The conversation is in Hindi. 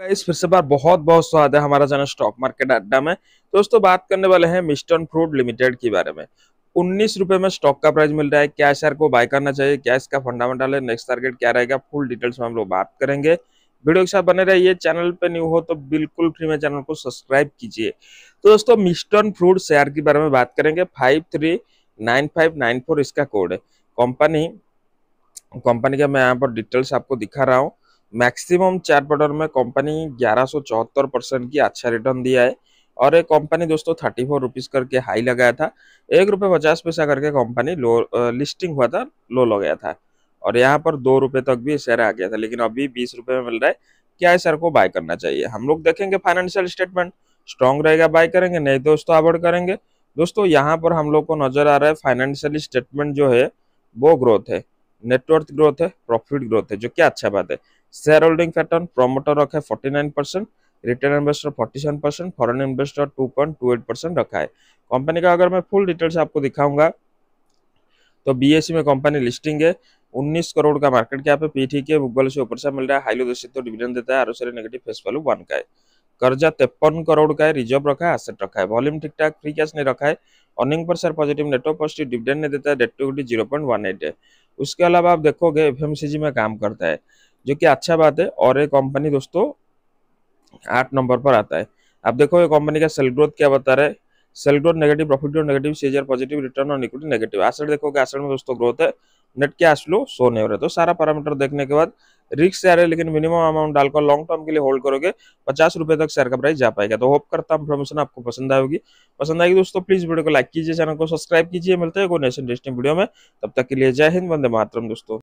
गाइस फिर से बार बहुत बहुत स्वागत है हमारा जाना स्टॉक मार्केट अड्डा में दोस्तों बात करने वाले हैं मिस्टर्न फ्रूट लिमिटेड के बारे में उन्नीस रुपए में स्टॉक का प्राइस मिल रहा है क्या शेयर को बाय करना चाहिए क्या इसका फंडामेंटल है नेक्स्ट टारगेट क्या रहेगा फुल डिटेल्स में हम लोग बात करेंगे वीडियो के साथ बने रहिए चैनल पे न्यू हो तो बिल्कुल फ्री में चैनल को सब्सक्राइब कीजिए तो दोस्तों मिस्टर्न फ्रूट शेयर के बारे में बात करेंगे five three nine five nine four इसका कोड है कंपनी कंपनी का मैं यहाँ पर डिटेल्स आपको दिखा रहा हूँ मैक्सिमम चार बॉर्डर में कंपनी ग्यारह परसेंट की अच्छा रिटर्न दिया है और एक कंपनी दोस्तों थर्टी फोर रुपीज़ करके हाई लगाया था एक रुपये पचास पैसा करके कंपनी लो लिस्टिंग हुआ था लो लगाया था और यहाँ पर दो रुपये तक भी शेयर आ गया था लेकिन अभी बीस रुपये में मिल रहा है क्या शेयर को बाय करना चाहिए हम लोग देखेंगे फाइनेंशियल स्टेटमेंट स्ट्रांग रहेगा बाय करेंगे नहीं दोस्तों अवॉइड करेंगे दोस्तों यहाँ पर हम लोग को नजर आ रहा है फाइनेंशियल स्टेटमेंट जो है वो ग्रोथ है नेटवर्थ ग्रोथ है प्रॉफिट ग्रोथ है जो क्या अच्छा बात है शेयर होल्डिंग पैटर्न प्रमोटर रखे 49 percent retail investor 47 seven percent foreign investor 2.28 percent रखा है कंपनी का अगर मैं फुल डिटेल्स आपको दिखाऊंगा तो बीएससी में कंपनी लिस्टिंग है 19 करोड़ का मार्केट कैप है पीठी के है गूगल से ऊपर से मिल रहा है हाईली दूषित तो डिविडेंड देता है आरोप नेगेटिव फेस वैल्यू वन का है कर्जा तिरपन करोड़ का है रिजर्व रखा है एसेट रखा है वॉल्यूम ठीक ठाक फ्री कैश ने रखा है earning per share positive network positive dividend ने देता है debt to zero point one eight है उसके अलावा आप देखोगे एफ में काम करता है जो कि अच्छा बात है और ये कंपनी दोस्तों आठ नंबर पर आता है आप देखो ये कंपनी का सेल ग्रोथ क्या बता रहा है सेल ग्रोथ नेगेटिव प्रॉफिट और नेगेटिव सीजर पॉजिटिव रिटर्न और इक्विटी नेगेटिव एसेट देखो कि एसेट में दोस्तों ग्रोथ है नेट क्या फ्लो सो नहीं हो रहा तो सारा पैरामीटर देखने के बाद रिक्स शेयर है लेकिन मिनिमम अमाउंट डालकर लॉन्ग टर्म के लिए होल्ड करोगे पचास रुपए तक शेयर का प्राइस जा पाएगा तो होप करता हूँ इन्फॉर्मेशन आपको पसंद आएगी पसंद आएगी दोस्तों प्लीज वीडियो को लाइक कीजिए चैनल को सब्सक्राइब कीजिए मिलते हैं कोई नेशन इंटरेस्टिंग वीडियो में तब तक के लिए जय हिंद वंदे मातरम दोस्तों